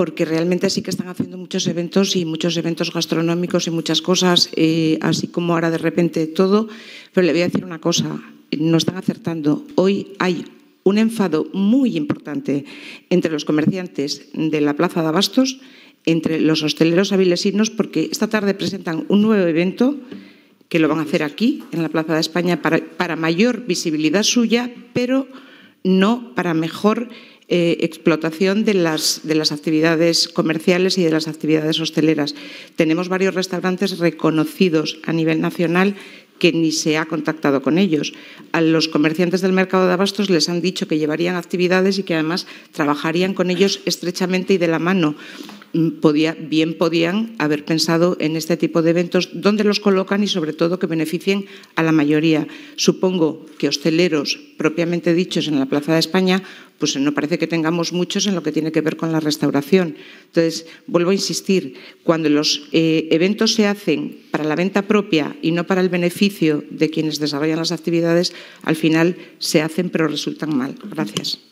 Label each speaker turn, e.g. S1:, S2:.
S1: porque realmente sí que están haciendo muchos eventos y muchos eventos gastronómicos y muchas cosas, eh, así como ahora de repente todo. Pero le voy a decir una cosa, no están acertando. Hoy hay un enfado muy importante entre los comerciantes de la Plaza de Abastos, entre los hosteleros avilesinos, porque esta tarde presentan un nuevo evento que lo van a hacer aquí, en la Plaza de España, para mayor visibilidad suya, pero no para mejor eh, explotación de las, de las actividades comerciales y de las actividades hosteleras. Tenemos varios restaurantes reconocidos a nivel nacional que ni se ha contactado con ellos. A los comerciantes del mercado de abastos les han dicho que llevarían actividades y que además trabajarían con ellos estrechamente y de la mano. Mm, podía, bien podían haber pensado en este tipo de eventos, dónde los colocan y sobre todo que beneficien a la mayoría. Supongo que hosteleros propiamente dichos en la Plaza de España, pues no parece que tengamos muchos en lo que tiene que ver con la restauración. Entonces, vuelvo a insistir, cuando los eh, eventos se hacen para la venta propia y no para el beneficio de quienes desarrollan las actividades, al final se hacen pero resultan mal. Gracias.